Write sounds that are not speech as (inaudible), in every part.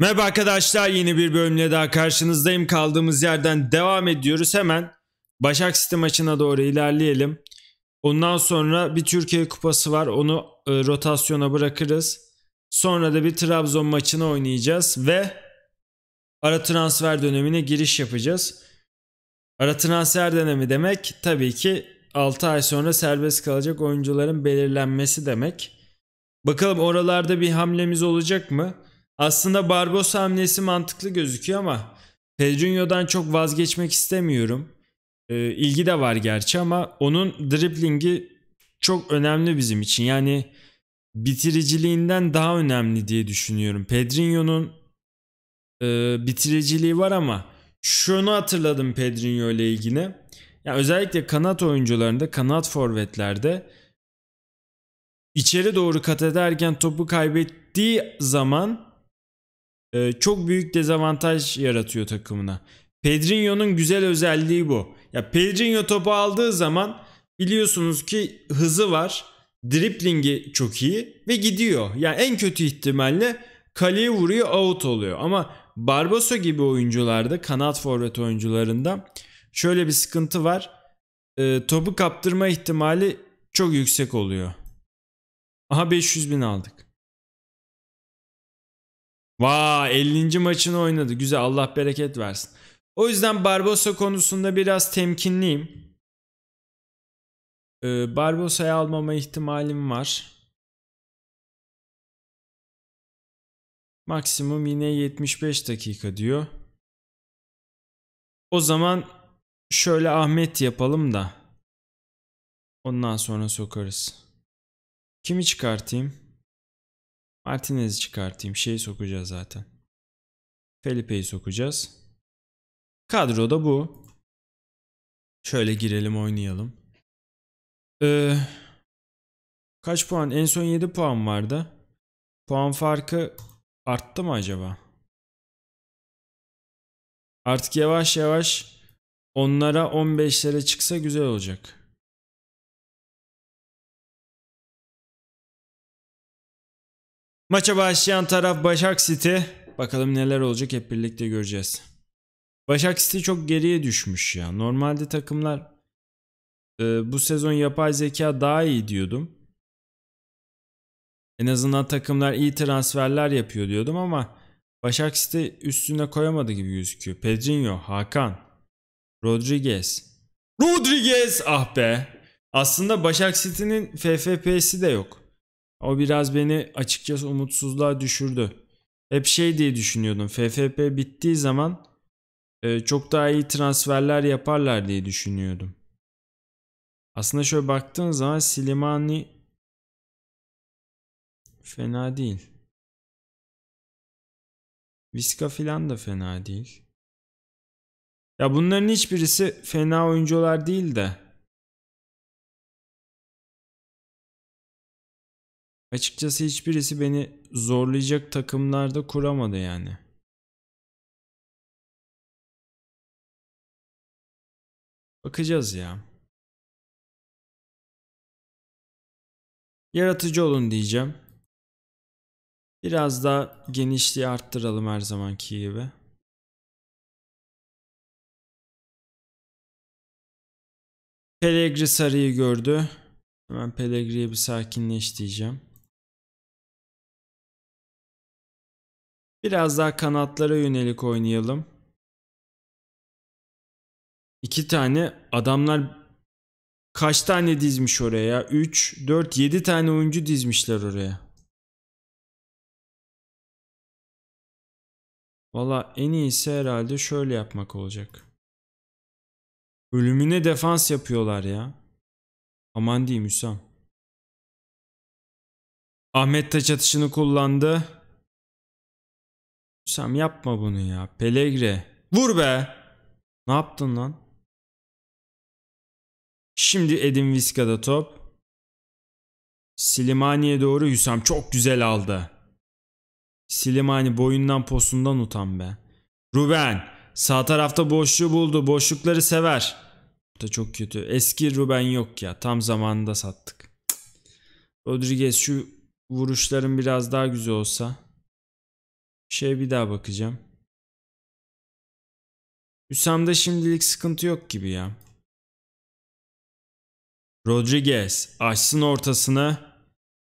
Merhaba arkadaşlar yeni bir bölümle daha karşınızdayım. Kaldığımız yerden devam ediyoruz. Hemen Başak City maçına doğru ilerleyelim. Ondan sonra bir Türkiye Kupası var. Onu e, rotasyona bırakırız. Sonra da bir Trabzon maçını oynayacağız ve ara transfer dönemine giriş yapacağız. Ara transfer dönemi demek tabii ki 6 ay sonra serbest kalacak oyuncuların belirlenmesi demek. Bakalım oralarda bir hamlemiz olacak mı? Aslında Barbosa hamlesi mantıklı gözüküyor ama Pedrinho'dan çok vazgeçmek istemiyorum. E, ilgi de var gerçi ama onun driblingi çok önemli bizim için. Yani bitiriciliğinden daha önemli diye düşünüyorum. Pedrinho'nun e, bitiriciliği var ama şunu hatırladım Pedrinho ile ilgili. Yani özellikle kanat oyuncularında, kanat forvetlerde içeri doğru kat ederken topu kaybettiği zaman e, çok büyük dezavantaj yaratıyor takımına. Pedrinho'nun güzel özelliği bu. Ya Pedrinho topu aldığı zaman biliyorsunuz ki hızı var. Driplingi çok iyi ve gidiyor. Yani en kötü ihtimalle kaleye vuruyor out oluyor. Ama Barbosa gibi oyuncularda kanat forvet oyuncularında şöyle bir sıkıntı var. E, topu kaptırma ihtimali çok yüksek oluyor. Aha 500 bin aldık. Vay 50. maçını oynadı. Güzel Allah bereket versin. O yüzden Barbosa konusunda biraz temkinliyim. Ee, Barbosa'yı almama ihtimalim var. Maksimum yine 75 dakika diyor. O zaman şöyle Ahmet yapalım da. Ondan sonra sokarız. Kimi çıkartayım? Martinez'i çıkartayım. Şeyi sokacağız zaten. Felipe'yi sokacağız. Kadro da bu. Şöyle girelim oynayalım. Ee, kaç puan? En son 7 puan vardı. Puan farkı arttı mı acaba? Artık yavaş yavaş onlara 15'lere çıksa güzel olacak. Maça başlayan taraf Başak City. Bakalım neler olacak hep birlikte göreceğiz. Başak City çok geriye düşmüş ya. Normalde takımlar e, bu sezon yapay zeka daha iyi diyordum. En azından takımlar iyi transferler yapıyor diyordum ama Başak City üstüne koyamadı gibi gözüküyor. Pedrinho, Hakan, Rodriguez. Rodriguez ah be. Aslında Başak City'nin FFP'si de yok. O biraz beni açıkçası umutsuzluğa düşürdü. Hep şey diye düşünüyordum. FFP bittiği zaman e, çok daha iyi transferler yaparlar diye düşünüyordum. Aslında şöyle baktığın zaman Silimani fena değil. Viska filan da fena değil. Ya bunların hiçbirisi fena oyuncular değil de Açıkçası hiçbirisi beni zorlayacak takımlarda kuramadı yani. Bakacağız ya. Yaratıcı olun diyeceğim. Biraz daha genişliği arttıralım her zamanki gibi. Pelegri sarıyı gördü. Hemen Pelegri'ye bir sakinleş diyeceğim. Biraz daha kanatlara yönelik oynayalım. İki tane adamlar kaç tane dizmiş oraya? 3, 4, 7 tane oyuncu dizmişler oraya. Valla en iyisi herhalde şöyle yapmak olacak. Ölümüne defans yapıyorlar ya. Aman diyeyim Hüsam. Ahmet taç atışını kullandı. Hüsam yapma bunu ya. Pelegre. Vur be. Ne yaptın lan? Şimdi Edin Viska'da top. Silimani'ye doğru Hüsam çok güzel aldı. Silimani boyundan posundan utan be. Ruben sağ tarafta boşluğu buldu. Boşlukları sever. Bu da çok kötü. Eski Ruben yok ya. Tam zamanında sattık. Rodriguez şu vuruşların biraz daha güzel olsa. Şey bir daha bakacağım. Hüsam'da şimdilik sıkıntı yok gibi ya. Rodriguez açsın ortasını.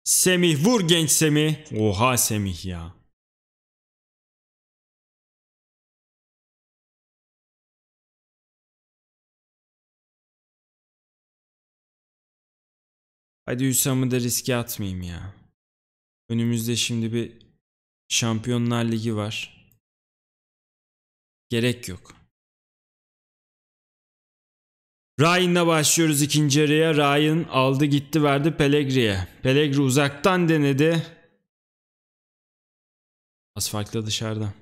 Semih vur genç Semih. Oha Semih ya. Hadi Hüsam'ı da riske atmayayım ya. Önümüzde şimdi bir Şampiyonlar Ligi var. Gerek yok. Ryan'la başlıyoruz ikinci yarıya. Ryan aldı gitti verdi Pelegri'ye. Pelegri uzaktan denedi. Asfaltla dışarıda.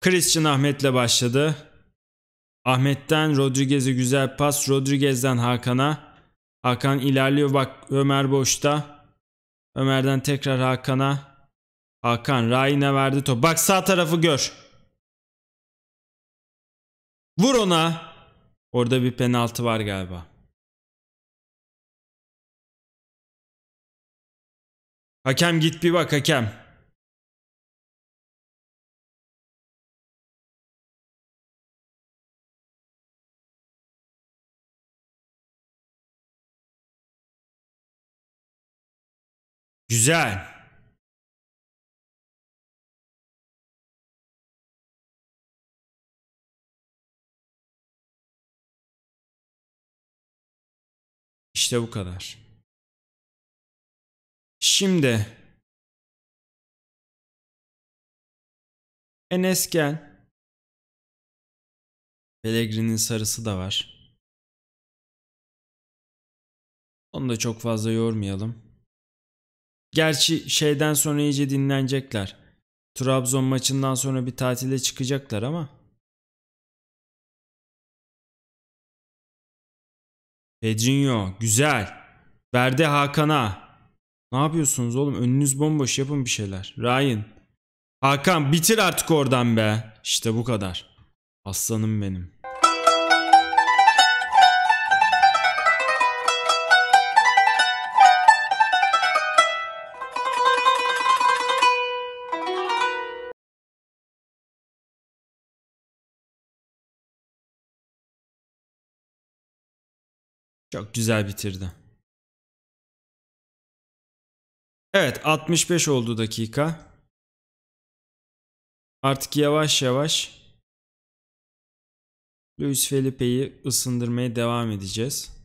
Christian Ahmet'le başladı. Ahmet'ten Rodriguez'e güzel pas. Rodriguez'den Hakan'a. Hakan ilerliyor bak Ömer boşta. Ömer'den tekrar Hakan'a. Hakan Rain'e verdi top. Bak sağ tarafı gör. Vur ona. Orada bir penaltı var galiba. Hakem git bir bak hakem. Güzel. İşte bu kadar. Şimdi Enes gel. Pelegrin'in sarısı da var. Onu da çok fazla yormayalım. Gerçi şeyden sonra iyice dinlenecekler. Trabzon maçından sonra bir tatile çıkacaklar ama. Pedrinho güzel. Verdi Hakan'a. Ne yapıyorsunuz oğlum? Önünüz bomboş yapın bir şeyler. Ryan. Hakan bitir artık oradan be. İşte bu kadar. Aslanım benim. Çok güzel bitirdi. Evet 65 oldu dakika. Artık yavaş yavaş Luis Felipe'yi ısındırmaya devam edeceğiz.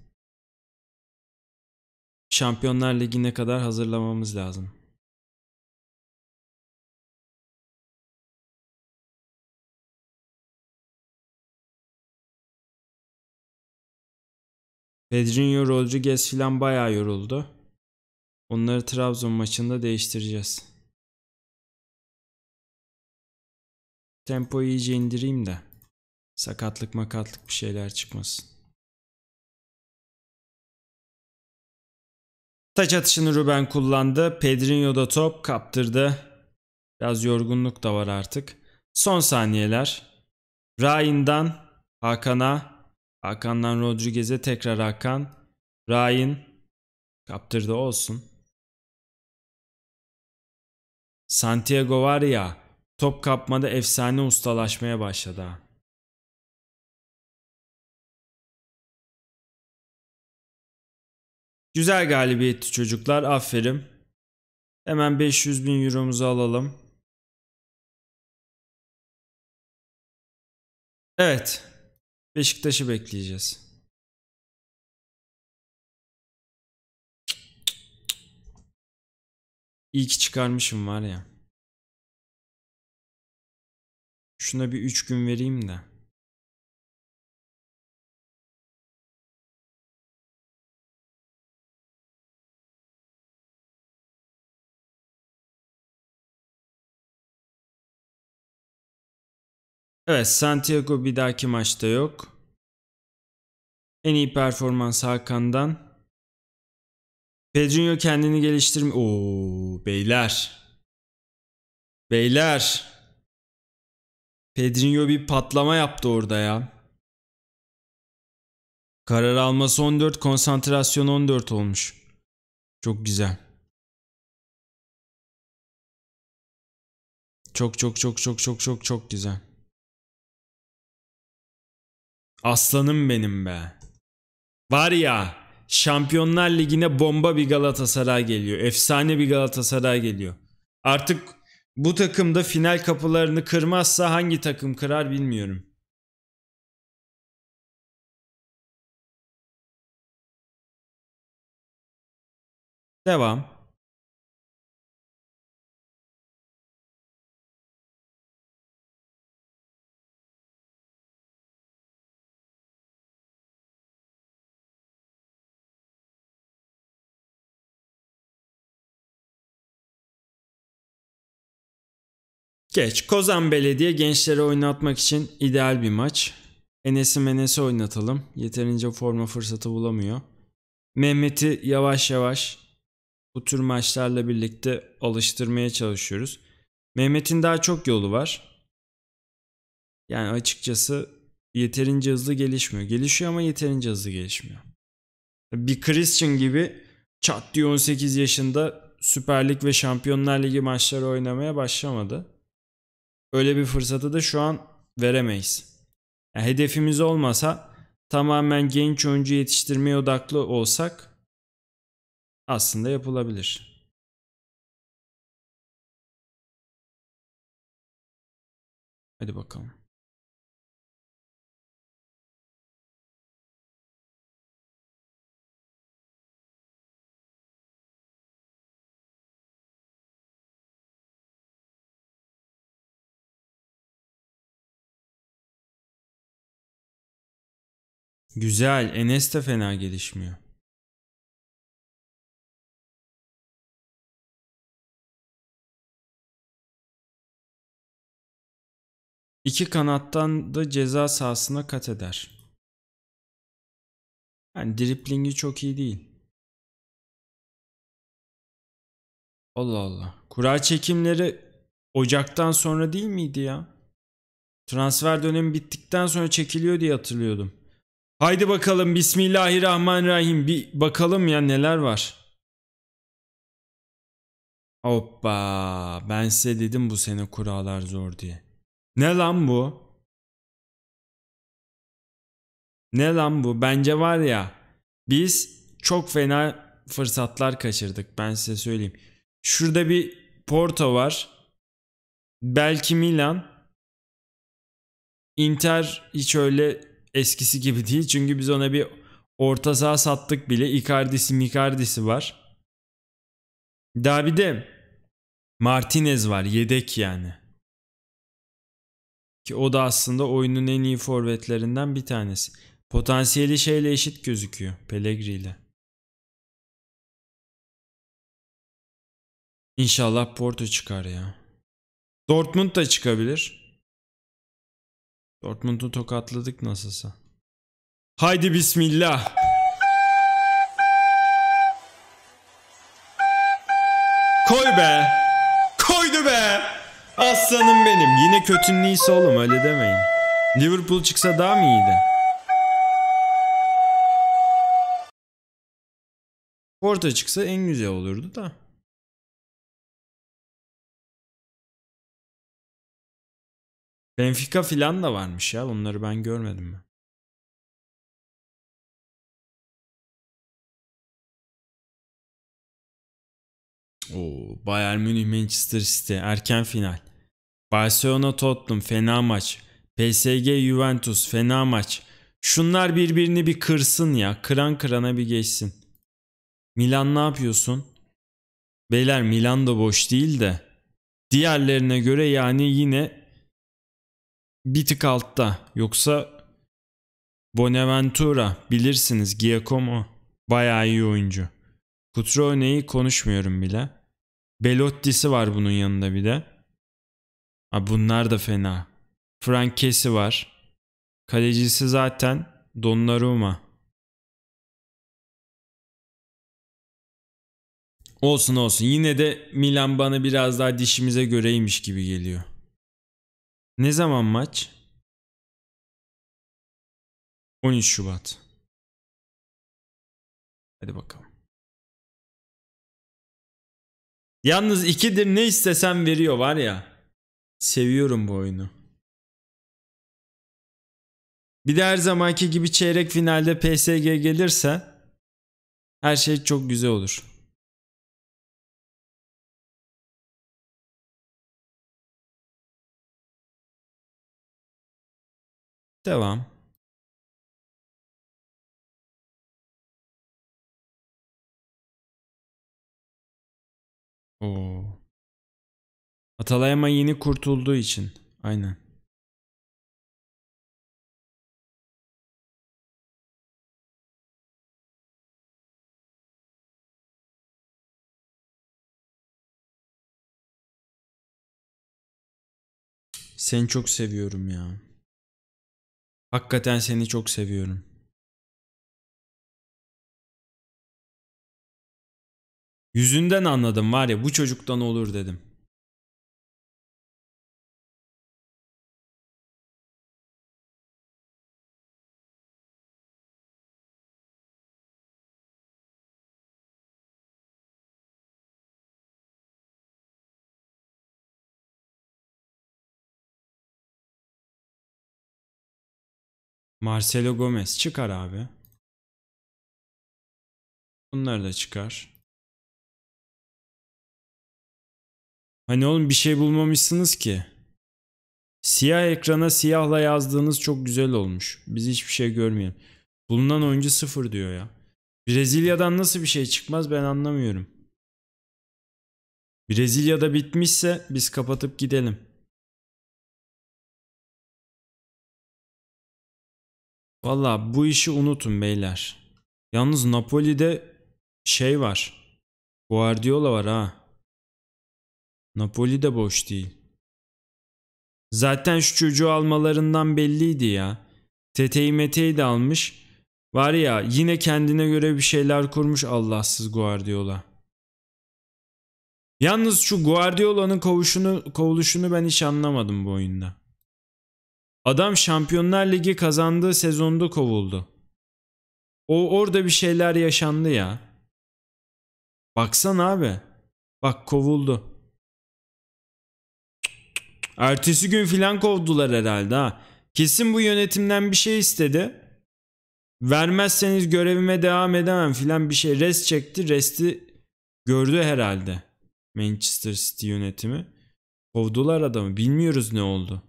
Şampiyonlar Ligi'ne kadar hazırlamamız lazım. Pedrinho, Rodriguez filan bayağı yoruldu. Onları Trabzon maçında değiştireceğiz. Tempoyu iyice indireyim de sakatlık makatlık bir şeyler çıkmasın. Taç atışını Ruben kullandı. Pedrinho da top kaptırdı. Biraz yorgunluk da var artık. Son saniyeler. Ryan'dan Hakan'a Hakan'dan Rodriguez'e tekrar Hakan. Ryan kaptırdı olsun. Santiago var ya top kapmada efsane ustalaşmaya başladı. Güzel galibiyetti çocuklar aferin. Hemen 500 bin euromuzu alalım. Evet Beşiktaş'ı bekleyeceğiz. İyi ki çıkarmışım var ya. Şuna bir 3 gün vereyim de. Evet Santiago bir dahaki maçta yok. En iyi performans Hakan'dan. Pedrinho kendini geliştirme... Oo beyler. Beyler. Pedrinho bir patlama yaptı orada ya. Karar alması 14, konsantrasyon 14 olmuş. Çok güzel. Çok çok çok çok çok çok çok güzel. Aslanım benim be. Var ya Şampiyonlar Ligi'ne bomba bir Galatasaray geliyor. Efsane bir Galatasaray geliyor. Artık bu takımda final kapılarını kırmazsa hangi takım kırar bilmiyorum. Devam. Geç. Kozan Belediye gençlere oynatmak için ideal bir maç. Enes'i Menes'i oynatalım. Yeterince forma fırsatı bulamıyor. Mehmet'i yavaş yavaş bu tür maçlarla birlikte alıştırmaya çalışıyoruz. Mehmet'in daha çok yolu var. Yani açıkçası yeterince hızlı gelişmiyor. Gelişiyor ama yeterince hızlı gelişmiyor. Bir Christian gibi çat diye 18 yaşında Süper Lig ve Şampiyonlar Ligi maçları oynamaya başlamadı. Öyle bir fırsatı da şu an veremeyiz. Yani hedefimiz olmasa tamamen genç oyuncu yetiştirmeye odaklı olsak aslında yapılabilir. Hadi bakalım. Güzel. Enes de fena gelişmiyor. İki kanattan da ceza sahasına kat eder. Yani driplingi çok iyi değil. Allah Allah. Kura çekimleri Ocak'tan sonra değil miydi ya? Transfer dönemi bittikten sonra çekiliyor diye hatırlıyordum. Haydi bakalım Bismillahirrahmanirrahim. Bir bakalım ya neler var. Hoppa ben size dedim bu sene kurallar zor diye. Ne lan bu? Ne lan bu? Bence var ya biz çok fena fırsatlar kaçırdık ben size söyleyeyim. Şurada bir Porto var. Belki Milan. Inter hiç öyle eskisi gibi değil. Çünkü biz ona bir orta saha sattık bile. Icardi'si mikardisi var. Daha bir de Martinez var. Yedek yani. Ki o da aslında oyunun en iyi forvetlerinden bir tanesi. Potansiyeli şeyle eşit gözüküyor. Pellegrini ile. İnşallah Porto çıkar ya. Dortmund da çıkabilir. Dortmund'u tokatladık nasılsa. Haydi bismillah. Koy be. Koydu be. Aslanım benim. Yine kötünün iyisi oğlum öyle demeyin. Liverpool çıksa daha mı iyiydi? Porto çıksa en güzel olurdu da. Benfica filan da varmış ya. Onları ben görmedim mi? Oo, Bayern Münih Manchester City erken final. Barcelona Tottenham fena maç. PSG Juventus fena maç. Şunlar birbirini bir kırsın ya. Kıran kırana bir geçsin. Milan ne yapıyorsun? Beyler Milan da boş değil de. Diğerlerine göre yani yine bir tık altta. Yoksa Bonaventura bilirsiniz Giacomo bayağı iyi oyuncu. Cutrone'yi konuşmuyorum bile. Belotti'si var bunun yanında bir de. Ha, bunlar da fena. Frankesi var. Kalecisi zaten Donnarumma. Olsun olsun. Yine de Milan bana biraz daha dişimize göreymiş gibi geliyor. Ne zaman maç? 13 Şubat. Hadi bakalım. Yalnız ikidir ne istesem veriyor var ya. Seviyorum bu oyunu. Bir de her zamanki gibi çeyrek finalde PSG gelirse her şey çok güzel olur. Devam. Oo. Atalay ama yeni kurtulduğu için. Aynen. Seni çok seviyorum ya. Hakikaten seni çok seviyorum. Yüzünden anladım var ya bu çocuktan olur dedim. Marcelo Gomez çıkar abi. Bunlar da çıkar. Hani oğlum bir şey bulmamışsınız ki. Siyah ekrana siyahla yazdığınız çok güzel olmuş. Biz hiçbir şey görmeyelim. Bulunan oyuncu sıfır diyor ya. Brezilya'dan nasıl bir şey çıkmaz ben anlamıyorum. Brezilya'da bitmişse biz kapatıp gidelim. Valla bu işi unutun beyler. Yalnız Napoli'de şey var. Guardiola var ha. Napoli de boş değil. Zaten şu çocuğu almalarından belliydi ya. Tete'yi Mete'yi de almış. Var ya yine kendine göre bir şeyler kurmuş Allahsız Guardiola. Yalnız şu Guardiola'nın kovuşunu, kovuluşunu ben hiç anlamadım bu oyunda. Adam Şampiyonlar Ligi kazandığı sezonda kovuldu. O orada bir şeyler yaşandı ya. Baksan abi. Bak kovuldu. Ertesi gün filan kovdular herhalde ha. Kesin bu yönetimden bir şey istedi. Vermezseniz görevime devam edemem filan bir şey. Rest çekti. Resti gördü herhalde. Manchester City yönetimi. Kovdular adamı. Bilmiyoruz ne oldu.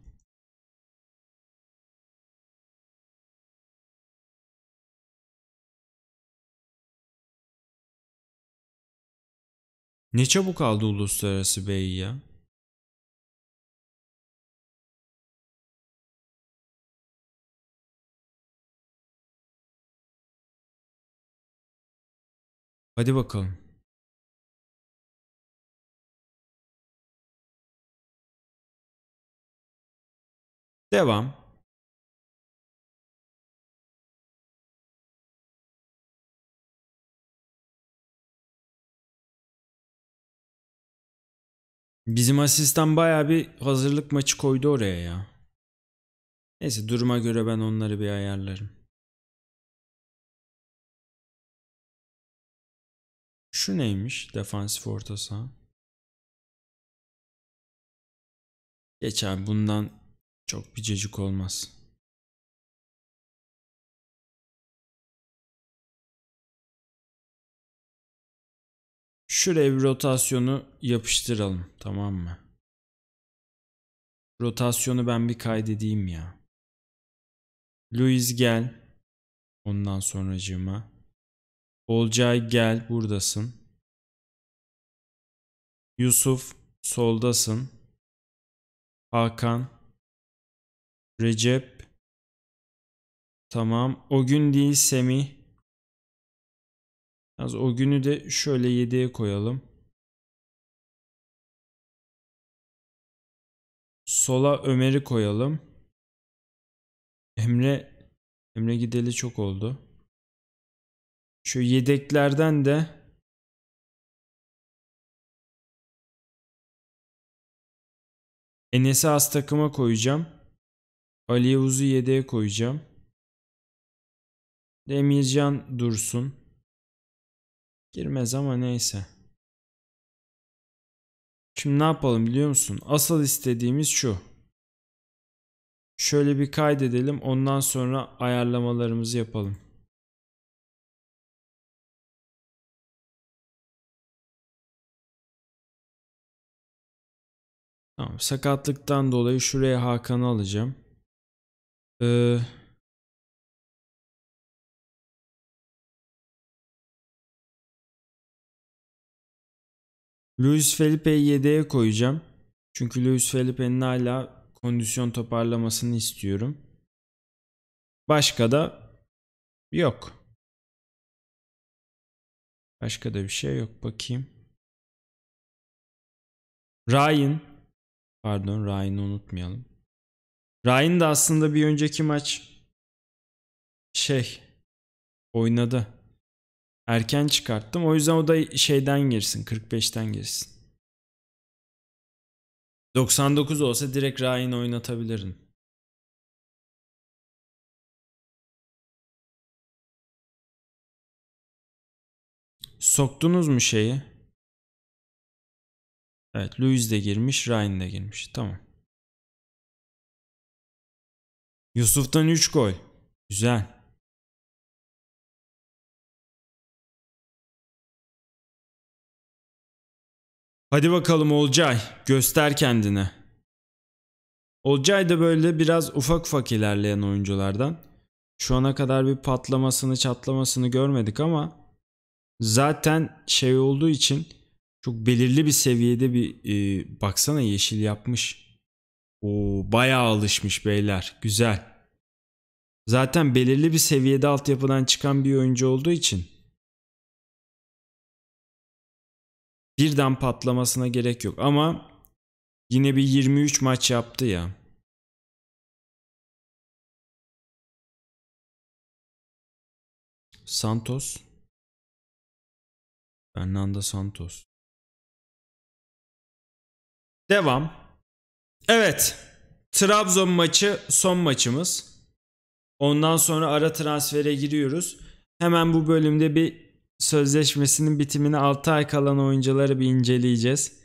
Ne çabuk aldı uluslararası beyi ya. Hadi bakalım. Devam. Bizim asistan baya bir hazırlık maçı koydu oraya ya. Neyse duruma göre ben onları bir ayarlarım. Şu neymiş defansif orta saha? Geç abi bundan çok bir cecik olmaz. Şuraya bir rotasyonu yapıştıralım. Tamam mı? Rotasyonu ben bir kaydedeyim ya. Louis gel. Ondan sonracığıma. Olcay gel buradasın. Yusuf soldasın. Hakan. Recep. Tamam. O gün değil Semih. Az o günü de şöyle 7'ye koyalım. Sola Ömer'i koyalım. Emre Emre gideli çok oldu. Şu yedeklerden de Enes'i az takıma koyacağım. Ali Yavuz'u yedeğe koyacağım. Demircan dursun. Girmez ama neyse. Şimdi ne yapalım biliyor musun? Asıl istediğimiz şu. Şöyle bir kaydedelim. Ondan sonra ayarlamalarımızı yapalım. Tamam. Sakatlıktan dolayı şuraya Hakan'ı alacağım. Ee, Luis Felipe'yi yedeğe koyacağım. Çünkü Luis Felipe'nin hala kondisyon toparlamasını istiyorum. Başka da yok. Başka da bir şey yok. Bakayım. Ryan. Pardon Ryan'ı unutmayalım. Ryan da aslında bir önceki maç şey oynadı. Erken çıkarttım. O yüzden o da şeyden girsin. 45'ten girsin. 99 olsa direkt Ryan oynatabilirim. Soktunuz mu şeyi? Evet, Louis de girmiş, Ryan de girmiş. Tamam. Yusuf'tan 3 gol. Güzel. Hadi bakalım Olcay göster kendini. Olcay da böyle biraz ufak ufak ilerleyen oyunculardan. Şu ana kadar bir patlamasını çatlamasını görmedik ama zaten şey olduğu için çok belirli bir seviyede bir e, baksana yeşil yapmış. O bayağı alışmış beyler. Güzel. Zaten belirli bir seviyede altyapıdan çıkan bir oyuncu olduğu için birden patlamasına gerek yok ama yine bir 23 maç yaptı ya. Santos. Fernando Santos. Devam. Evet. Trabzon maçı son maçımız. Ondan sonra ara transfere giriyoruz. Hemen bu bölümde bir sözleşmesinin bitimine 6 ay kalan oyuncuları bir inceleyeceğiz.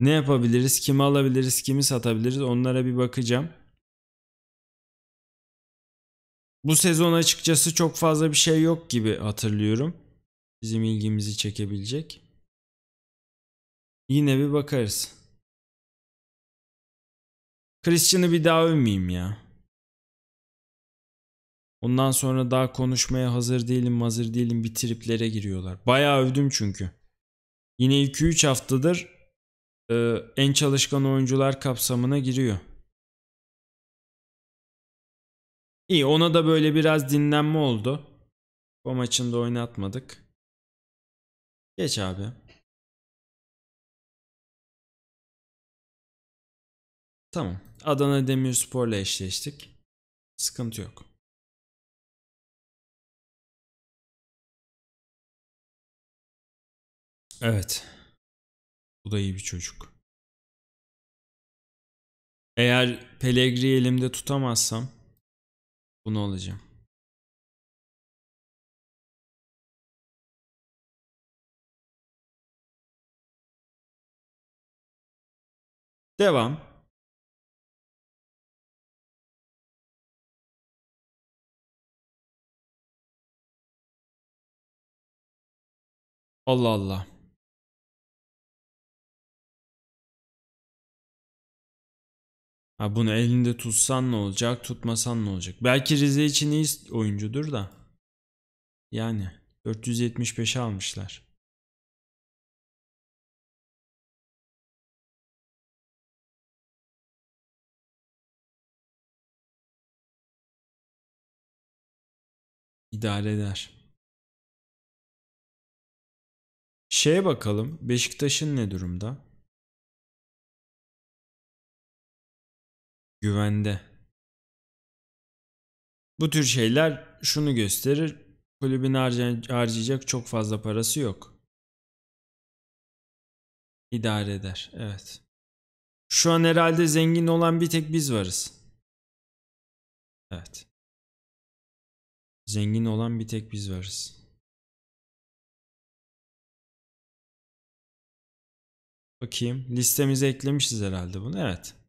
Ne yapabiliriz? Kimi alabiliriz? Kimi satabiliriz? Onlara bir bakacağım. Bu sezon açıkçası çok fazla bir şey yok gibi hatırlıyorum. Bizim ilgimizi çekebilecek. Yine bir bakarız. Christian'ı bir daha övmeyeyim ya. Ondan sonra daha konuşmaya hazır değilim hazır değilim bir triplere giriyorlar. Bayağı övdüm çünkü. Yine 2-3 haftadır e, en çalışkan oyuncular kapsamına giriyor. İyi ona da böyle biraz dinlenme oldu. O maçında oynatmadık. Geç abi. Tamam. Adana Demirspor'la eşleştik. Sıkıntı yok. Evet. Bu da iyi bir çocuk. Eğer Pelegri elimde tutamazsam bunu alacağım. Devam. Allah Allah. Ha bunu elinde tutsan ne olacak, tutmasan ne olacak? Belki Rize için iyi oyuncudur da. Yani 475'e almışlar. İdare eder. Şeye bakalım. Beşiktaş'ın ne durumda? güvende. Bu tür şeyler şunu gösterir. Kulübün harcayacak çok fazla parası yok. İdare eder. Evet. Şu an herhalde zengin olan bir tek biz varız. Evet. Zengin olan bir tek biz varız. Bakayım. Listemize eklemişiz herhalde bunu. Evet.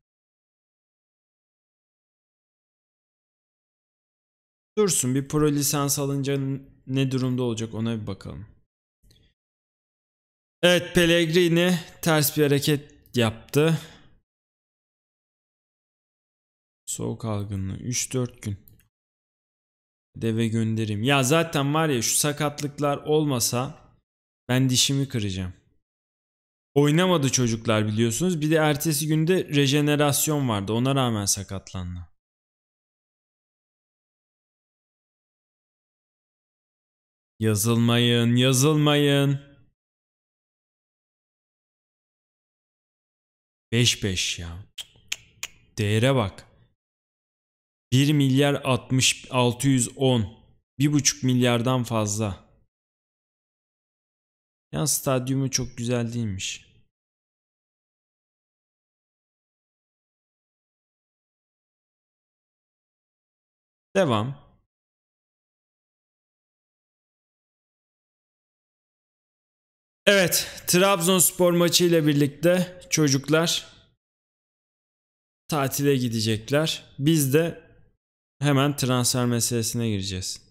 Dursun bir pro lisans alınca ne durumda olacak ona bir bakalım. Evet Pellegrini ters bir hareket yaptı. Soğuk algınlığı 3-4 gün. Deve göndereyim. Ya zaten var ya şu sakatlıklar olmasa ben dişimi kıracağım. Oynamadı çocuklar biliyorsunuz. Bir de ertesi günde rejenerasyon vardı. Ona rağmen sakatlandı. Yazılmayın, yazılmayın. Beş beş ya. Değere bak. 1 milyar 60 610. 1,5 milyardan fazla. Ya stadyumu çok güzel değilmiş. Devam. Evet, Trabzonspor maçı ile birlikte çocuklar tatile gidecekler. Biz de hemen transfer meselesine gireceğiz.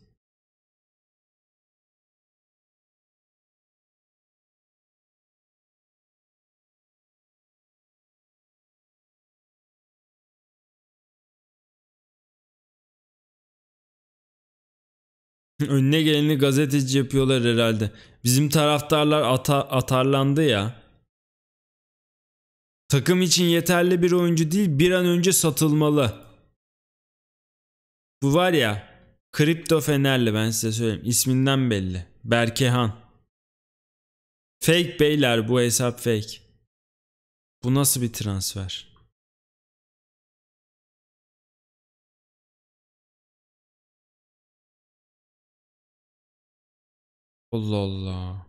(laughs) Önüne geleni gazeteci yapıyorlar herhalde. Bizim taraftarlar ata atarlandı ya. Takım için yeterli bir oyuncu değil bir an önce satılmalı. Bu var ya kripto fenerli ben size söyleyeyim. İsminden belli. Berkehan. Fake beyler bu hesap fake. Bu nasıl bir transfer? Allah Allah.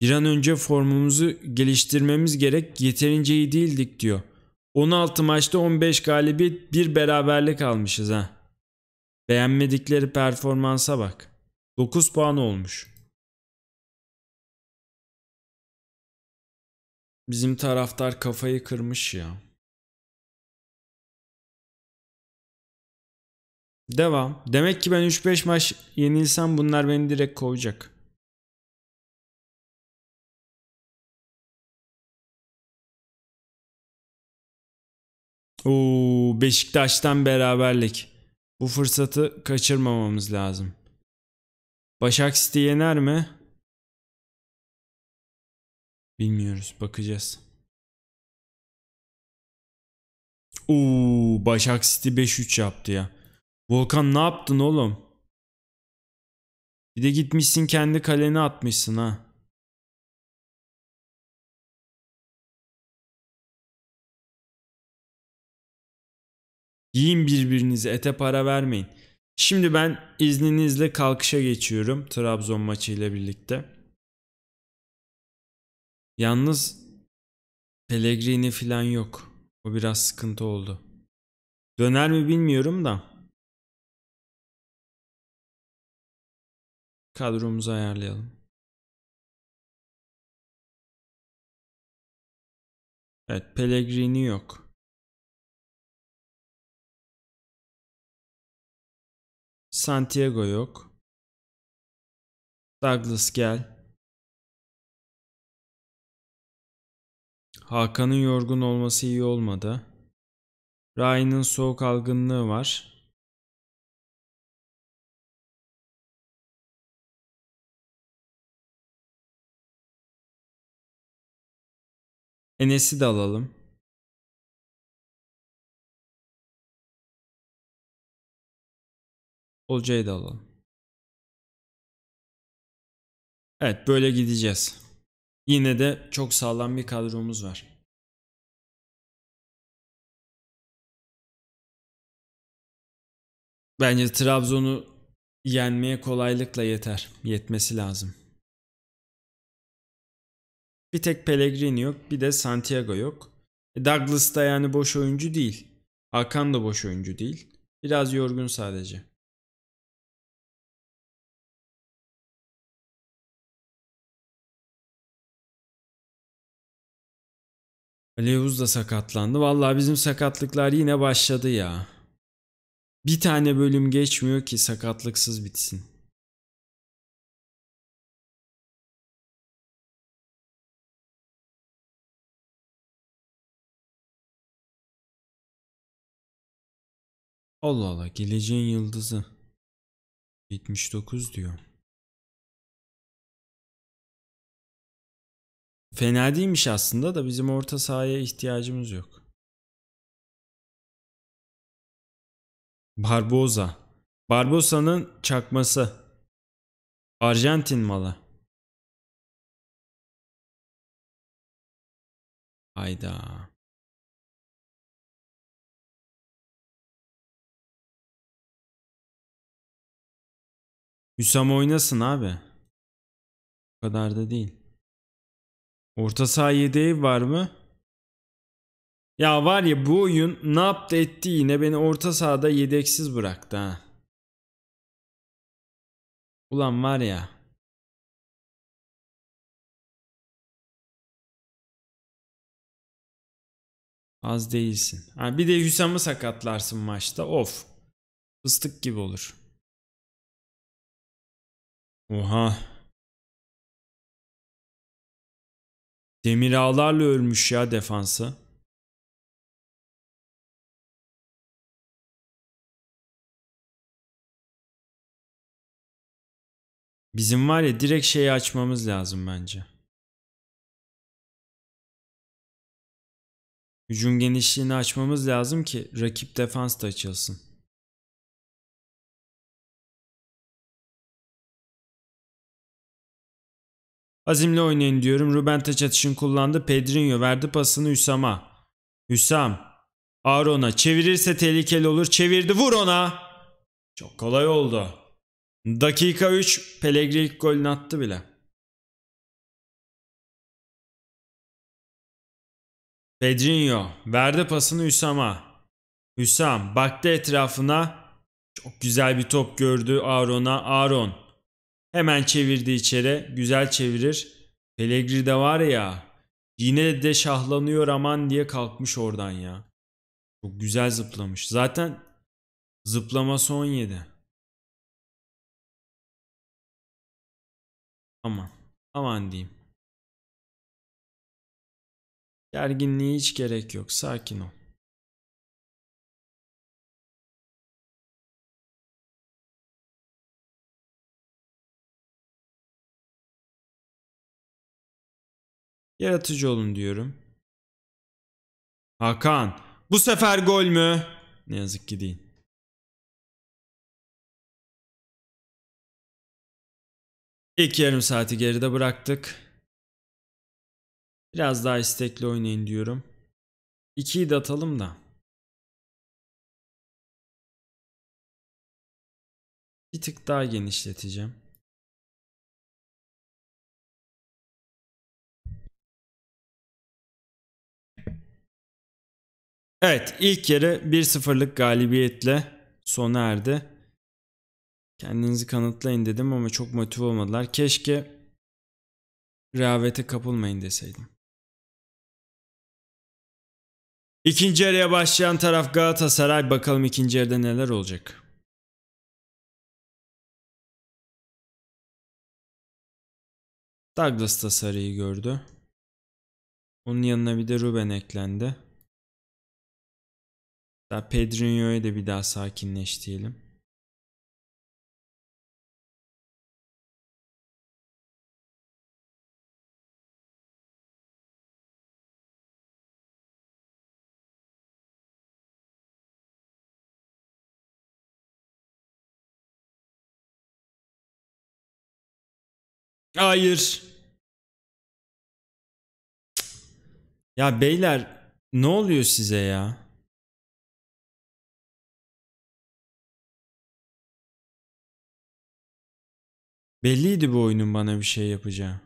Bir an önce formumuzu geliştirmemiz gerek yeterince iyi değildik diyor. 16 maçta 15 galibiyet bir beraberlik almışız ha. Beğenmedikleri performansa bak. 9 puan olmuş. Bizim taraftar kafayı kırmış ya. Devam. Demek ki ben 3-5 maç yenilsem bunlar beni direkt kovacak. Oo, Beşiktaş'tan beraberlik. Bu fırsatı kaçırmamamız lazım. Başak City yener mi? Bilmiyoruz. Bakacağız. Oo, Başak City 5-3 yaptı ya. Volkan ne yaptın oğlum? Bir de gitmişsin kendi kaleni atmışsın ha. Yiyin birbirinizi ete para vermeyin. Şimdi ben izninizle kalkışa geçiyorum Trabzon maçıyla birlikte. Yalnız Pellegrini falan yok. O biraz sıkıntı oldu. Döner mi bilmiyorum da. kadromuzu ayarlayalım. Evet Pellegrini yok. Santiago yok. Douglas gel. Hakan'ın yorgun olması iyi olmadı. Ryan'ın soğuk algınlığı var. Enes'i de alalım. Olcay'ı da alalım. Evet böyle gideceğiz. Yine de çok sağlam bir kadromuz var. Bence Trabzon'u yenmeye kolaylıkla yeter. Yetmesi lazım. Bir tek Pellegrini yok bir de Santiago yok. E, Douglas da yani boş oyuncu değil. Hakan da boş oyuncu değil. Biraz yorgun sadece. Ali da sakatlandı. Vallahi bizim sakatlıklar yine başladı ya. Bir tane bölüm geçmiyor ki sakatlıksız bitsin. Allah Allah geleceğin yıldızı 79 diyor. Fena değilmiş aslında da bizim orta sahaya ihtiyacımız yok. Barboza. Barbosa'nın çakması. Arjantin malı. Hayda. Hüsam oynasın abi. O kadar da değil. Orta saha yedeği var mı? Ya var ya bu oyun ne yaptı etti yine beni orta sahada yedeksiz bıraktı ha. Ulan var ya. Az değilsin. Ha, bir de Hüsam'ı sakatlarsın maçta. Of. Fıstık gibi olur. Oha. Demir ağlarla ölmüş ya defansı. Bizim var ya direkt şeyi açmamız lazım bence. Hücum genişliğini açmamız lazım ki rakip defans da açılsın. Azimle oynayın diyorum. Ruben Taçatış'ın kullandı. Pedrinho verdi pasını Hüsam'a. Hüsam. Aron'a. Çevirirse tehlikeli olur. Çevirdi. Vur ona. Çok kolay oldu. Dakika 3. Pelegri ilk golünü attı bile. Pedrinho. Verdi pasını Hüsam'a. Hüsam baktı etrafına. Çok güzel bir top gördü Aaron'a. Aaron Hemen çevirdi içeri. Güzel çevirir. Pelegri de var ya. Yine de şahlanıyor aman diye kalkmış oradan ya. Çok güzel zıplamış. Zaten zıplama son yedi. Aman. Aman diyeyim. Gerginliğe hiç gerek yok. Sakin ol. Yaratıcı olun diyorum. Hakan. Bu sefer gol mü? Ne yazık ki değil. İlk yarım saati geride bıraktık. Biraz daha istekli oynayın diyorum. 2'yi de atalım da. Bir tık daha genişleteceğim. Evet ilk yarı 1-0'lık galibiyetle sona erdi. Kendinizi kanıtlayın dedim ama çok motive olmadılar. Keşke rehavete kapılmayın deseydim. İkinci yarıya başlayan taraf Galatasaray. Bakalım ikinci yarıda neler olacak. Douglas da sarıyı gördü. Onun yanına bir de Ruben eklendi. Hatta Pedrinho'yu da bir daha sakinleştirelim. Hayır. Ya beyler ne oluyor size ya? Belliydi bu oyunun bana bir şey yapacağı.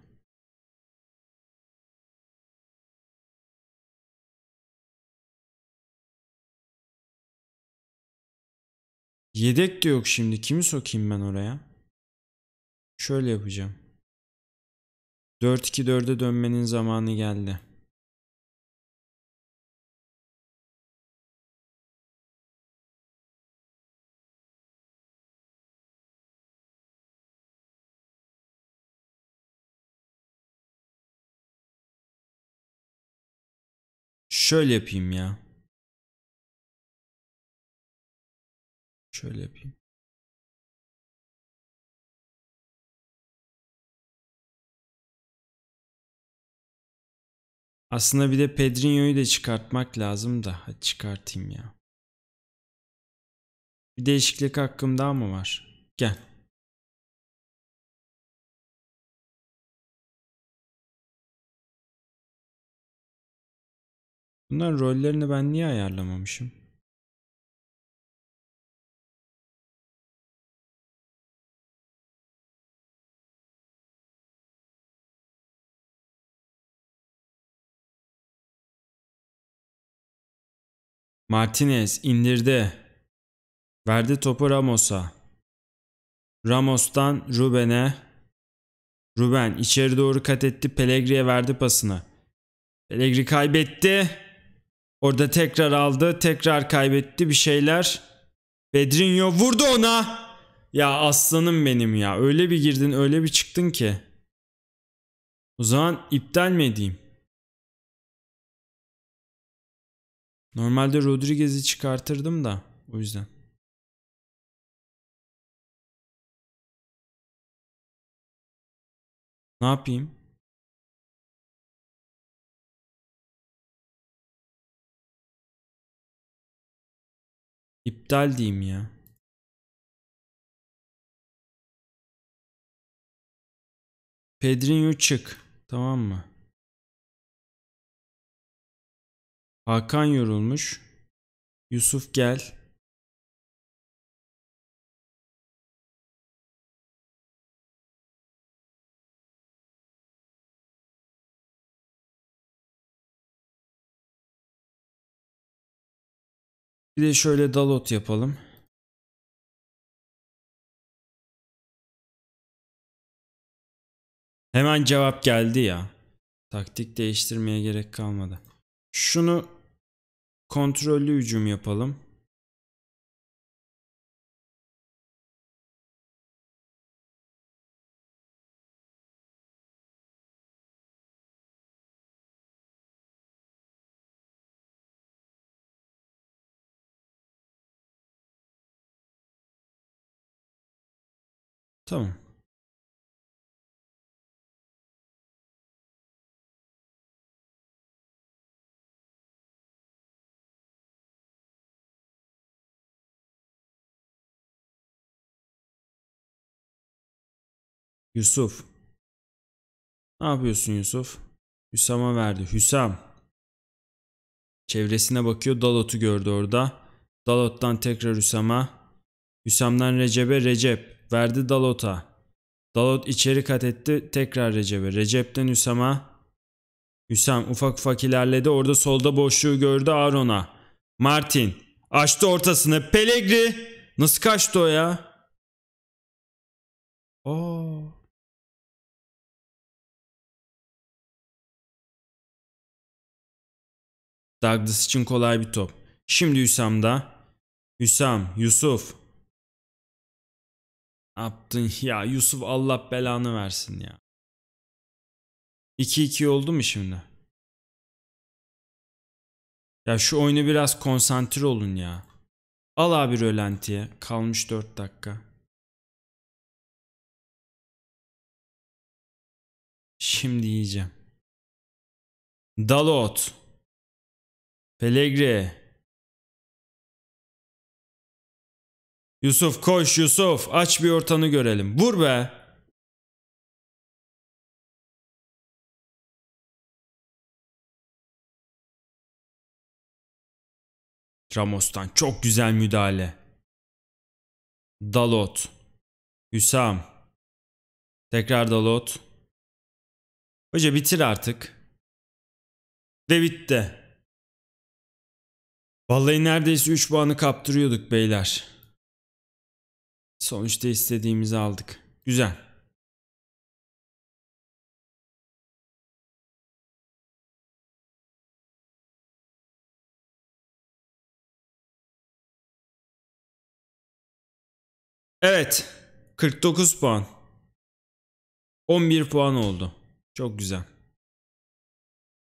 Yedek de yok şimdi. Kimi sokayım ben oraya? Şöyle yapacağım. 4-2-4'e dönmenin zamanı geldi. Şöyle yapayım ya. Şöyle yapayım. Aslında bir de Pedrinho'yu da çıkartmak lazım da. Hadi çıkartayım ya. Bir değişiklik hakkım daha mı var? Gel. Bunların rollerini ben niye ayarlamamışım? Martinez indirdi. Verdi topu Ramos'a. Ramos'tan Ruben'e. Ruben içeri doğru kat etti. Pelegri'ye verdi pasını. Pelegri kaybetti. Orada tekrar aldı. Tekrar kaybetti bir şeyler. Bedrinho vurdu ona. Ya aslanım benim ya. Öyle bir girdin öyle bir çıktın ki. O zaman iptal mi edeyim? Normalde Rodriguez'i çıkartırdım da o yüzden. Ne yapayım? İptal diyeyim ya. Pedrinho çık. Tamam mı? Hakan yorulmuş. Yusuf gel. Bir de şöyle dalot yapalım. Hemen cevap geldi ya. Taktik değiştirmeye gerek kalmadı. Şunu kontrollü hücum yapalım. Tamam. Yusuf. Ne yapıyorsun Yusuf? Hüsam'a verdi. Hüsam. Çevresine bakıyor. Dalot'u gördü orada. Dalot'tan tekrar Hüsam'a. Hüsam'dan Recep'e Recep. Verdi Dalot'a. Dalot içeri kat etti. Tekrar Recep'e. Recep'ten Hüsam'a. Hüsam ufak ufak ilerledi. Orada solda boşluğu gördü Aaron'a. Martin. Açtı ortasını. Pelegri. Nasıl kaçtı o ya? Oo. Douglas için kolay bir top. Şimdi Hüsam'da. Hüsam, Yusuf, Attın (laughs) ya Yusuf Allah belanı versin ya. 2-2 oldu mu şimdi? Ya şu oyunu biraz konsantre olun ya. Al abi rölantiye. Kalmış 4 dakika. Şimdi yiyeceğim. Dalot. Pelegri. Yusuf koş Yusuf aç bir ortanı görelim. Vur be. Ramos'tan çok güzel müdahale. Dalot. Hüsam. Tekrar Dalot. Hoca bitir artık. Ve bitti. Vallahi neredeyse 3 puanı kaptırıyorduk beyler. Sonuçta istediğimizi aldık. Güzel. Evet. 49 puan. 11 puan oldu. Çok güzel.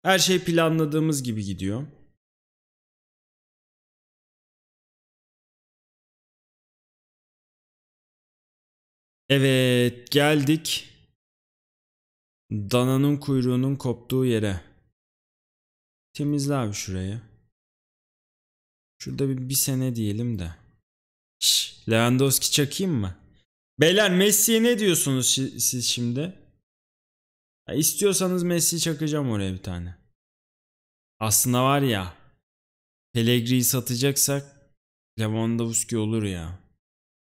Her şey planladığımız gibi gidiyor. Evet geldik. Dananın kuyruğunun koptuğu yere. Temizle abi şurayı. Şurada bir, bir sene diyelim de. Şş, Lewandowski çakayım mı? Beyler Messi'ye ne diyorsunuz şi, siz şimdi? Ya istiyorsanız Messi'yi çakacağım oraya bir tane. Aslında var ya. Pellegrini satacaksak Lewandowski olur ya.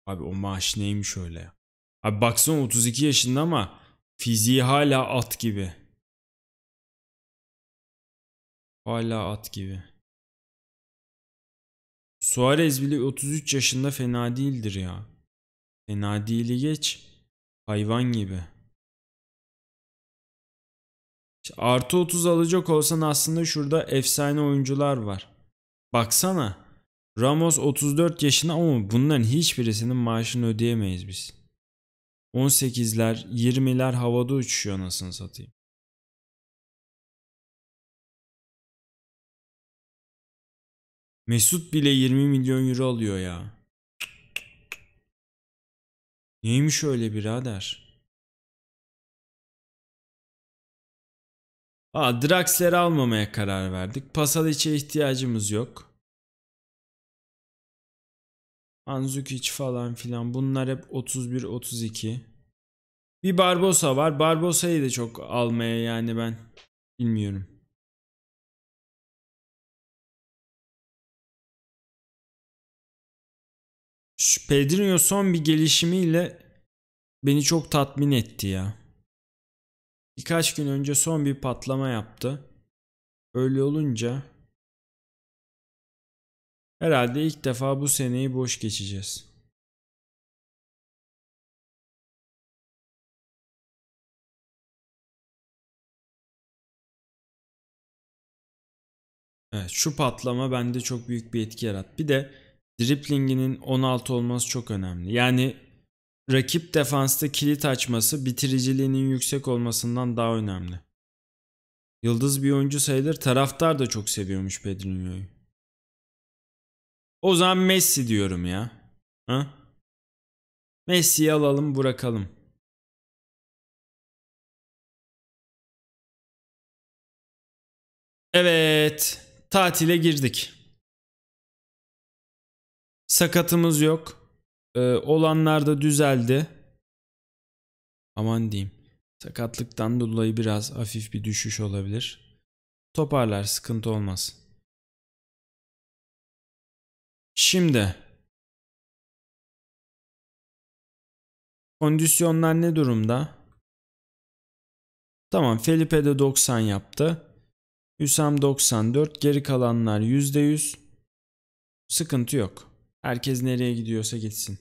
Abi o maaş neymiş öyle ya. Abi baksana 32 yaşında ama fiziği hala at gibi. Hala at gibi. Suarez bile 33 yaşında fena değildir ya. Fena değili geç. Hayvan gibi. artı 30 alacak olsan aslında şurada efsane oyuncular var. Baksana. Ramos 34 yaşında ama bunların hiçbirisinin maaşını ödeyemeyiz biz. 18'ler, 20'ler havada uçuşuyor anasını satayım. Mesut bile 20 milyon euro alıyor ya. Neymiş öyle birader? Aa, Draxler'i almamaya karar verdik. Pasaliç'e ihtiyacımız yok. Manzukic falan filan bunlar hep 31-32. Bir Barbosa var. Barbosa'yı da çok almaya yani ben bilmiyorum. Şu Pedrinho son bir gelişimiyle beni çok tatmin etti ya. Birkaç gün önce son bir patlama yaptı. Öyle olunca Herhalde ilk defa bu seneyi boş geçeceğiz. Evet, şu patlama bende çok büyük bir etki yarat. Bir de driplinginin 16 olması çok önemli. Yani rakip defansta kilit açması bitiriciliğinin yüksek olmasından daha önemli. Yıldız bir oyuncu sayılır. Taraftar da çok seviyormuş Pedrinho'yu. O zaman Messi diyorum ya. Ha? Messi'yi alalım bırakalım. Evet, tatile girdik. Sakatımız yok. Ee, olanlar da düzeldi. Aman diyeyim. Sakatlıktan dolayı biraz hafif bir düşüş olabilir. Toparlar, sıkıntı olmaz. Şimdi kondisyonlar ne durumda? Tamam Felipe de 90 yaptı. Hüsam 94. Geri kalanlar %100. Sıkıntı yok. Herkes nereye gidiyorsa gitsin.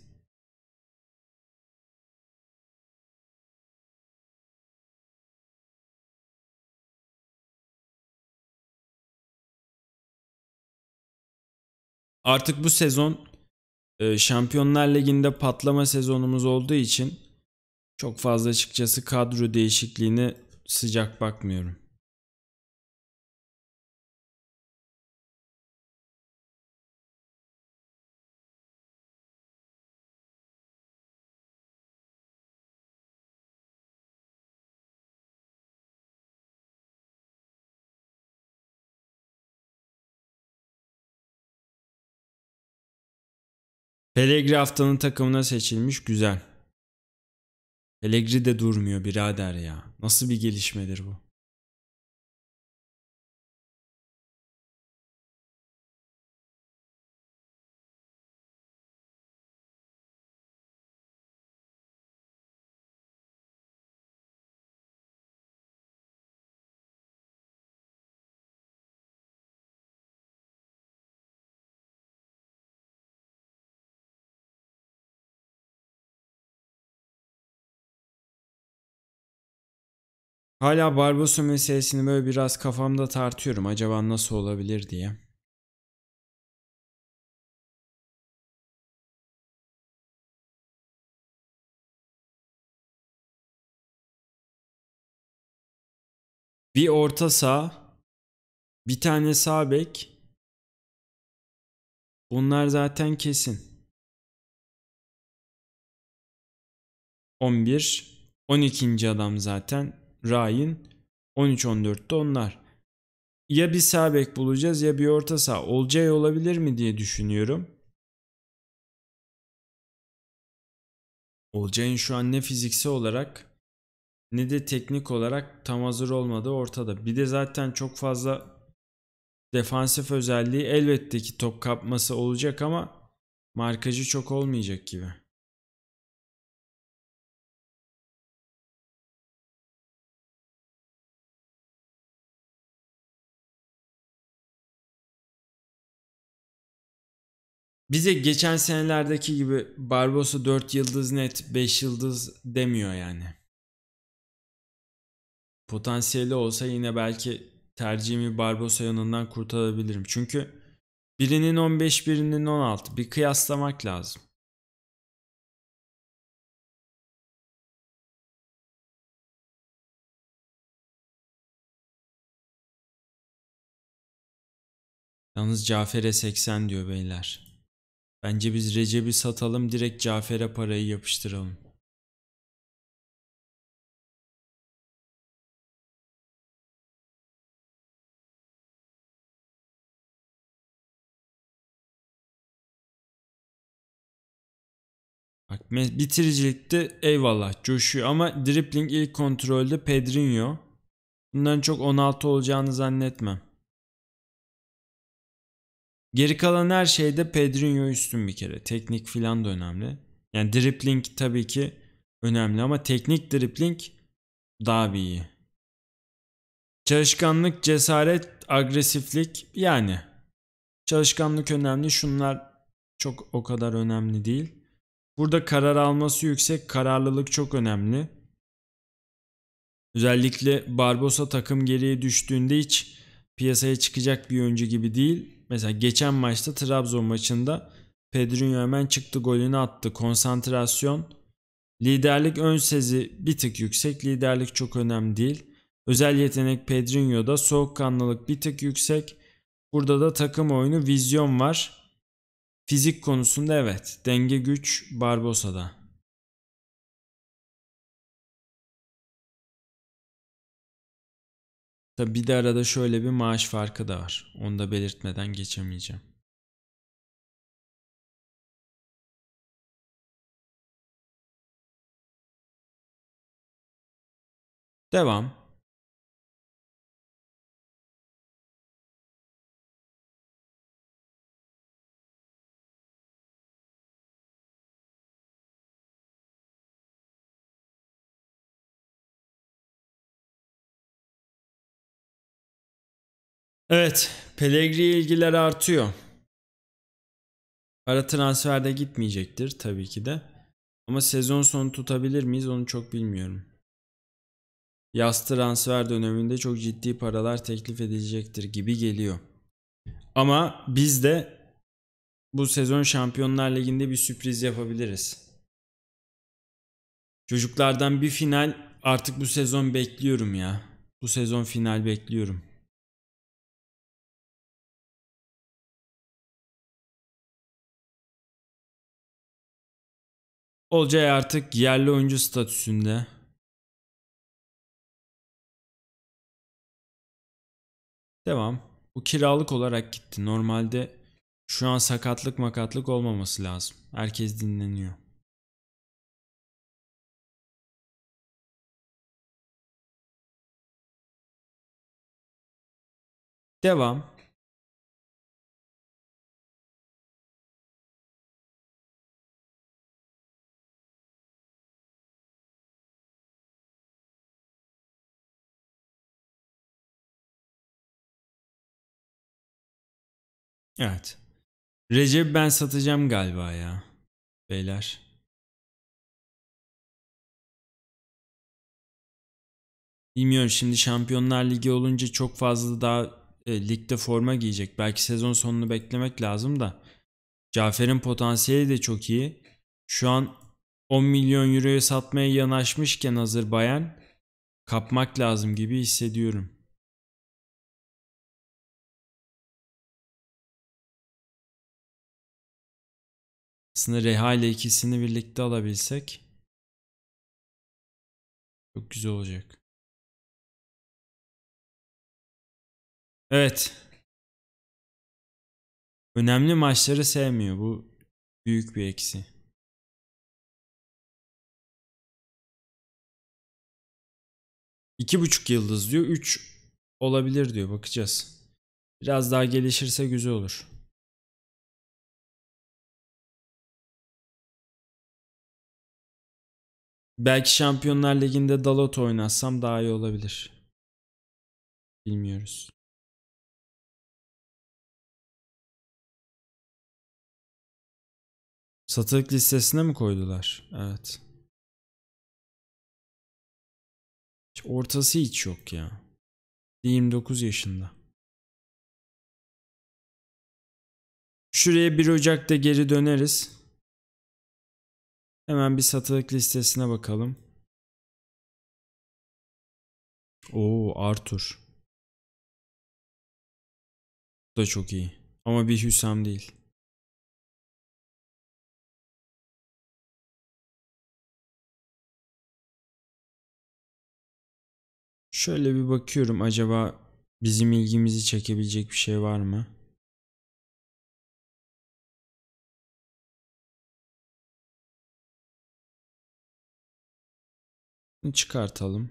Artık bu sezon e, Şampiyonlar Ligi'nde patlama sezonumuz olduğu için çok fazla açıkçası kadro değişikliğini sıcak bakmıyorum. Pelegri haftanın takımına seçilmiş güzel. Pelegri de durmuyor birader ya. Nasıl bir gelişmedir bu? Hala Barbosa meselesini böyle biraz kafamda tartıyorum. Acaba nasıl olabilir diye. Bir orta sağ, bir tane sağ bek. Bunlar zaten kesin. 11, 12. adam zaten Ryan 13-14'te onlar. Ya bir sağ bek bulacağız ya bir orta sağ. Olcay olabilir mi diye düşünüyorum. Olcay'ın şu an ne fiziksel olarak ne de teknik olarak tam hazır olmadığı ortada. Bir de zaten çok fazla defansif özelliği elbette ki top kapması olacak ama markacı çok olmayacak gibi. bize geçen senelerdeki gibi Barbosa 4 yıldız net 5 yıldız demiyor yani. Potansiyeli olsa yine belki tercihimi Barbosa yanından kurtarabilirim. Çünkü birinin 15 birinin 16 bir kıyaslamak lazım. Yalnız Cafer'e 80 diyor beyler. Bence biz Recep'i satalım direkt Cafer'e parayı yapıştıralım. Bak bitiricilikte eyvallah coşuyor ama dribbling ilk kontrolde Pedrinho. Bundan çok 16 olacağını zannetmem. Geri kalan her şeyde Pedrinho üstün bir kere. Teknik filan da önemli. Yani dribbling tabii ki önemli ama teknik dribbling daha bir iyi. Çalışkanlık, cesaret, agresiflik yani. Çalışkanlık önemli. Şunlar çok o kadar önemli değil. Burada karar alması yüksek, kararlılık çok önemli. Özellikle Barbosa takım geriye düştüğünde hiç piyasaya çıkacak bir oyuncu gibi değil. Mesela geçen maçta Trabzon maçında Pedrinho hemen çıktı golünü attı. Konsantrasyon, liderlik ön sezi bir tık yüksek. Liderlik çok önemli değil. Özel yetenek Pedrinho'da soğukkanlılık bir tık yüksek. Burada da takım oyunu vizyon var. Fizik konusunda evet. Denge güç Barbosa'da. Tabi bir de arada şöyle bir maaş farkı da var. Onu da belirtmeden geçemeyeceğim. Devam. Evet, Pellegrini ilgiler artıyor. Ara transferde gitmeyecektir tabii ki de. Ama sezon sonu tutabilir miyiz onu çok bilmiyorum. Yaz transfer döneminde çok ciddi paralar teklif edilecektir gibi geliyor. Ama biz de bu sezon Şampiyonlar Ligi'nde bir sürpriz yapabiliriz. Çocuklardan bir final artık bu sezon bekliyorum ya. Bu sezon final bekliyorum. Olcay artık yerli oyuncu statüsünde. Devam. Bu kiralık olarak gitti. Normalde şu an sakatlık makatlık olmaması lazım. Herkes dinleniyor. Devam. Evet. Recep ben satacağım galiba ya. Beyler. Bilmiyorum şimdi Şampiyonlar Ligi olunca çok fazla daha e, ligde forma giyecek. Belki sezon sonunu beklemek lazım da. Cafer'in potansiyeli de çok iyi. Şu an 10 milyon euroya satmaya yanaşmışken hazır bayan kapmak lazım gibi hissediyorum. Aslında Reha ile ikisini birlikte alabilsek çok güzel olacak. Evet. Önemli maçları sevmiyor. Bu büyük bir eksi. İki buçuk yıldız diyor. Üç olabilir diyor. Bakacağız. Biraz daha gelişirse güzel olur. Belki Şampiyonlar Ligi'nde Dalot oynasam daha iyi olabilir. Bilmiyoruz. Satılık listesine mi koydular? Evet. ortası hiç yok ya. 29 yaşında. Şuraya 1 Ocak'ta geri döneriz. Hemen bir satılık listesine bakalım. Oo Arthur. Bu da çok iyi. Ama bir Hüsam değil. Şöyle bir bakıyorum acaba bizim ilgimizi çekebilecek bir şey var mı? çıkartalım.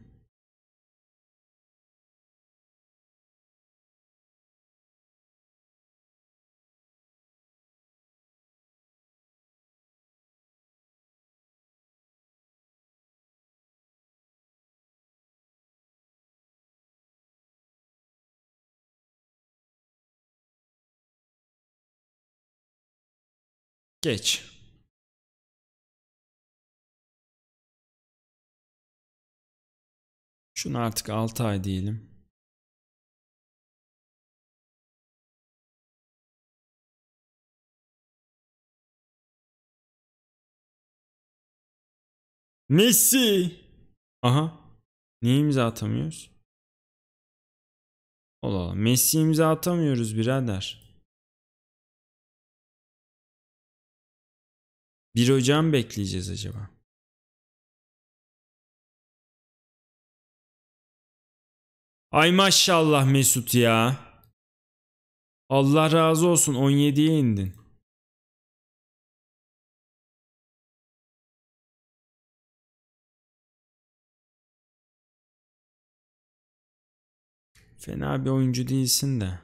Geç. Şunu artık 6 ay diyelim. Messi. Aha. Niye imza atamıyoruz? Allah Allah. Messi imza atamıyoruz birader. 1 Ocağım bekleyeceğiz acaba? Ay maşallah Mesut ya. Allah razı olsun 17'ye indin. Fena bir oyuncu değilsin de.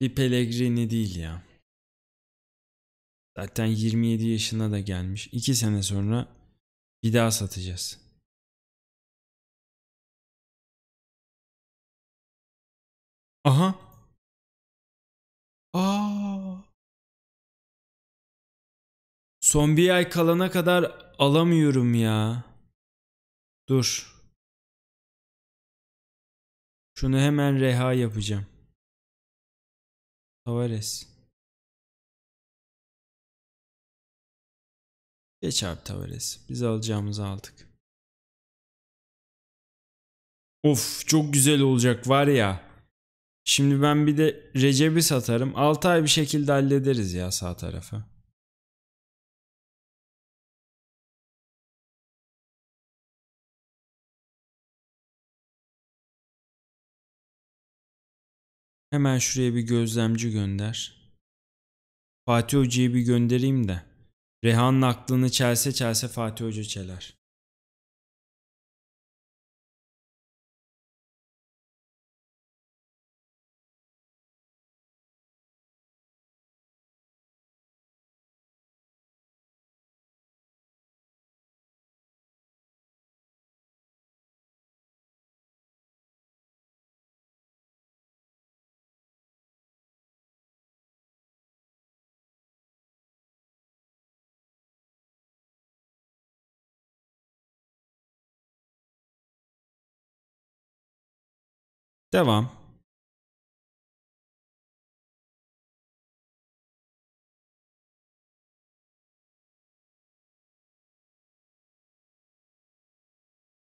Bir Pellegrini değil ya. Zaten 27 yaşına da gelmiş. 2 sene sonra bir daha satacağız. Aha. Aa. Son bir ay kalana kadar alamıyorum ya. Dur. Şunu hemen reha yapacağım. Tavares. Geç abi Tavares. Biz alacağımızı aldık. Of çok güzel olacak var ya. Şimdi ben bir de Recep'i satarım. 6 ay bir şekilde hallederiz ya sağ tarafı. Hemen şuraya bir gözlemci gönder. Fatih Hoca'yı bir göndereyim de. Rehan'ın aklını çelse çelse Fatih Hoca çeler. Devam.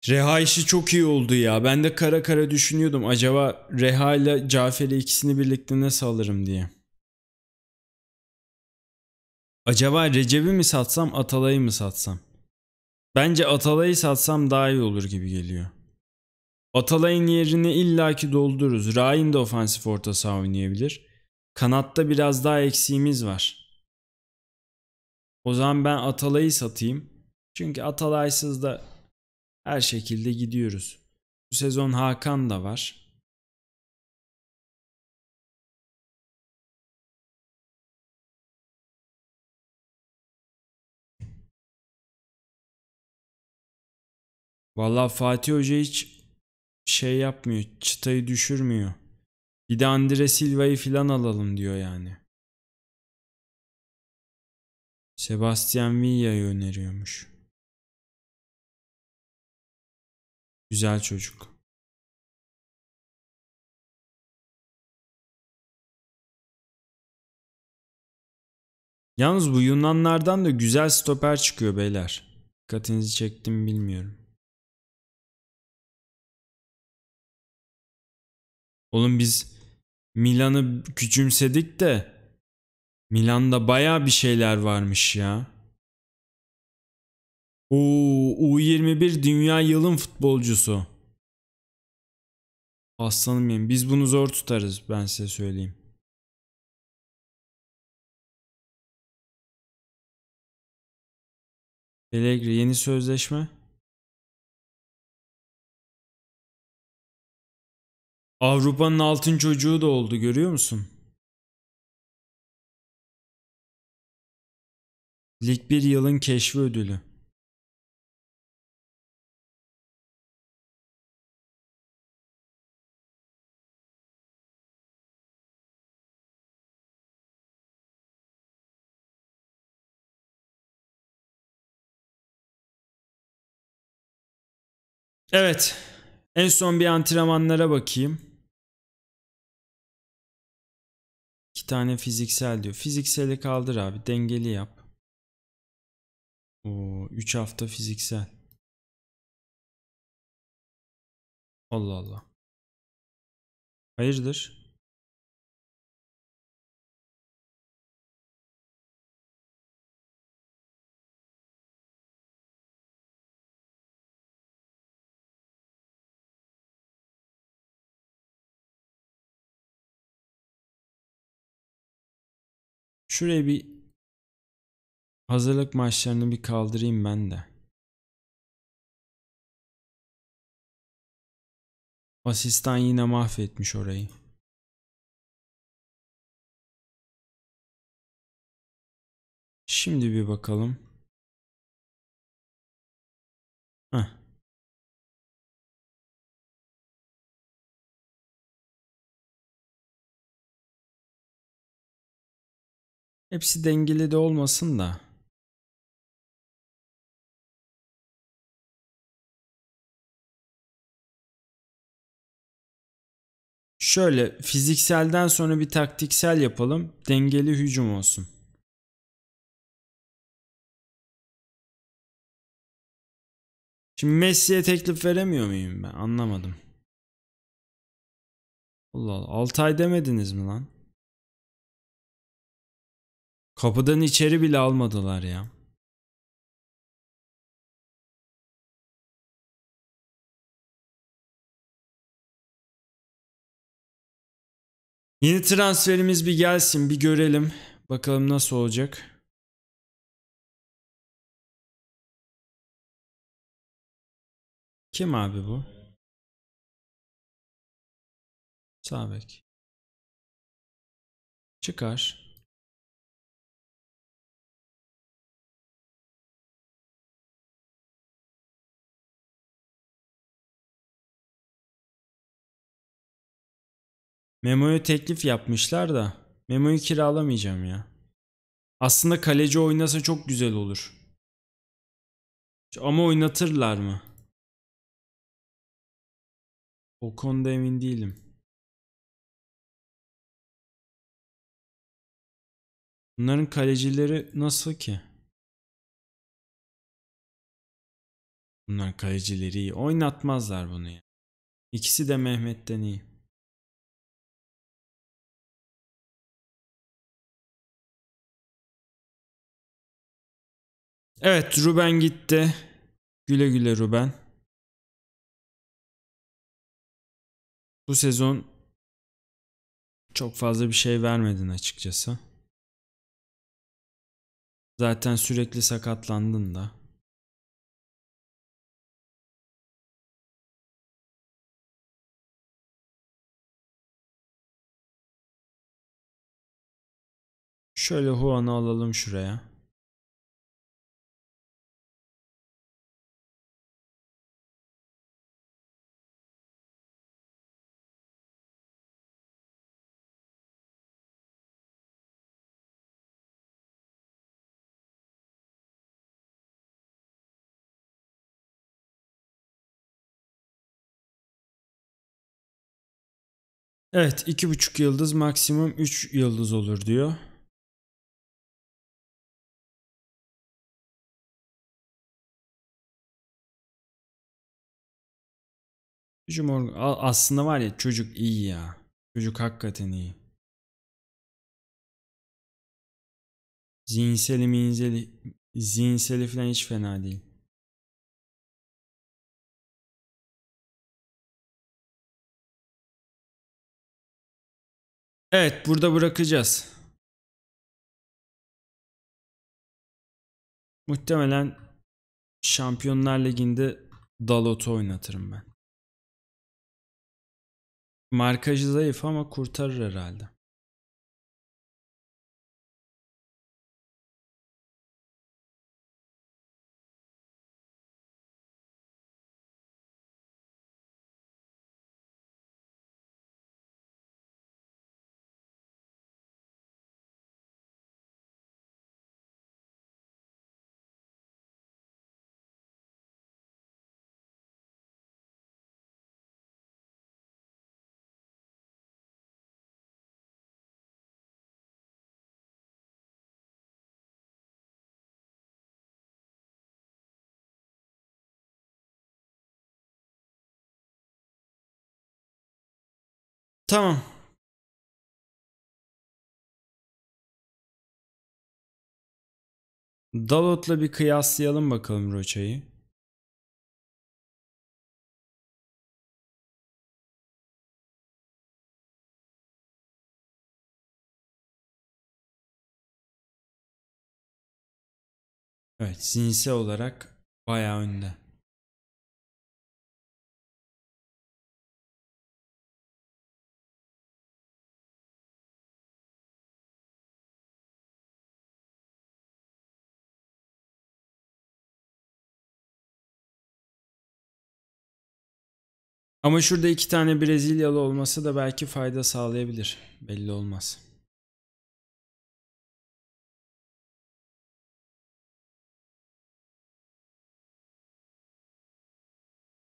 Reha işi çok iyi oldu ya. Ben de kara kara düşünüyordum. Acaba Reha ile Cafer'i ikisini birlikte nasıl alırım diye. Acaba Recep'i mi satsam Atalay'ı mı satsam? Bence Atalay'ı satsam daha iyi olur gibi geliyor. Atalay'ın yerini illaki doldururuz. Rain de ofansif orta saha oynayabilir. Kanatta biraz daha eksiğimiz var. O zaman ben Atalay'ı satayım. Çünkü Atalay'sız da her şekilde gidiyoruz. Bu sezon Hakan da var. Vallahi Fatih Hoca hiç şey yapmıyor. Çıtayı düşürmüyor. Bir de Andre Silva'yı filan alalım diyor yani. Sebastian Villa'yı öneriyormuş. Güzel çocuk. Yalnız bu Yunanlardan da güzel stoper çıkıyor beyler. Dikkatinizi çektim bilmiyorum. Oğlum biz Milan'ı küçümsedik de Milan'da baya bir şeyler varmış ya. O U21 dünya yılın futbolcusu. Aslanım benim. Biz bunu zor tutarız ben size söyleyeyim. Pelegri yeni sözleşme. Avrupa'nın altın çocuğu da oldu görüyor musun? Lig 1 yılın keşfi ödülü. Evet. En son bir antrenmanlara bakayım. tane fiziksel diyor. Fizikseli kaldır abi. Dengeli yap. Oo, 3 hafta fiziksel. Allah Allah. Hayırdır? Şuraya bir hazırlık maçlarını bir kaldırayım ben de. Asistan yine mahvetmiş orayı. Şimdi bir bakalım. Heh. Hepsi dengeli de olmasın da. Şöyle fizikselden sonra bir taktiksel yapalım. Dengeli hücum olsun. Şimdi Messi'ye teklif veremiyor muyum ben? Anlamadım. Allah Allah. 6 ay demediniz mi lan? Kapıdan içeri bile almadılar ya. Yeni transferimiz bir gelsin bir görelim. Bakalım nasıl olacak. Kim abi bu? Sabek. Çıkar. Memo'ya teklif yapmışlar da Memo'yu kiralamayacağım ya. Aslında kaleci oynasa çok güzel olur. Ama oynatırlar mı? O konuda emin değilim. Bunların kalecileri nasıl ki? Bunlar kalecileri iyi. Oynatmazlar bunu ya. İkisi de Mehmet'ten iyi. Evet Ruben gitti. Güle güle Ruben. Bu sezon çok fazla bir şey vermedin açıkçası. Zaten sürekli sakatlandın da. Şöyle Juan'ı alalım şuraya. Evet 2,5 yıldız maksimum 3 yıldız olur diyor. Morgan aslında var ya çocuk iyi ya. Çocuk hakikaten iyi. Zihinseli minzeli zihinseli falan hiç fena değil. Evet burada bırakacağız. Muhtemelen Şampiyonlar Ligi'nde Dalot'u oynatırım ben. Markajı zayıf ama kurtarır herhalde. Tamam. Dalot'la bir kıyaslayalım bakalım Roça'yı. Evet zihinsel olarak bayağı önde. Ama şurada iki tane Brezilyalı olması da belki fayda sağlayabilir. Belli olmaz.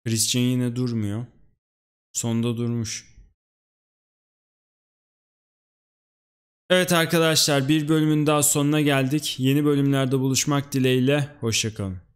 Christian yine durmuyor. Sonda durmuş. Evet arkadaşlar bir bölümün daha sonuna geldik. Yeni bölümlerde buluşmak dileğiyle. Hoşçakalın.